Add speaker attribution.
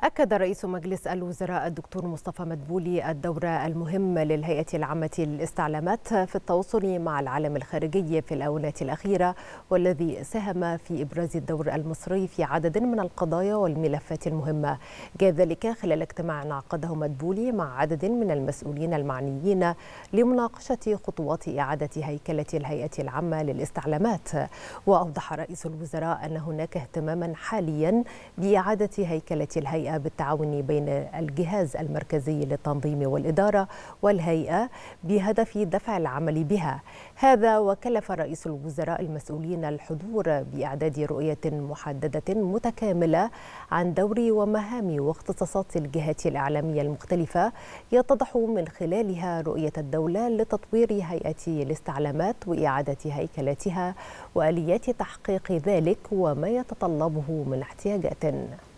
Speaker 1: أكد رئيس مجلس الوزراء الدكتور مصطفى مدبولي الدور المهم للهيئة العامة للاستعلامات في التواصل مع العالم الخارجي في الآونات الأخيرة والذي ساهم في إبراز الدور المصري في عدد من القضايا والملفات المهمة جاء ذلك خلال اجتماع عقده مدبولي مع عدد من المسؤولين المعنيين لمناقشة خطوات إعادة هيكلة الهيئة العامة للاستعلامات وأوضح رئيس الوزراء أن هناك اهتماما حاليا بإعادة هيكلة الهيئة الهيئة بالتعاون بين الجهاز المركزي للتنظيم والإدارة والهيئة بهدف دفع العمل بها هذا وكلف رئيس الوزراء المسؤولين الحضور بإعداد رؤية محددة متكاملة عن دور ومهام واختصاصات الجهات الإعلامية المختلفة يتضح من خلالها رؤية الدولة لتطوير هيئة الاستعلامات وإعادة هيكلتها وآليات تحقيق ذلك وما يتطلبه من احتياجات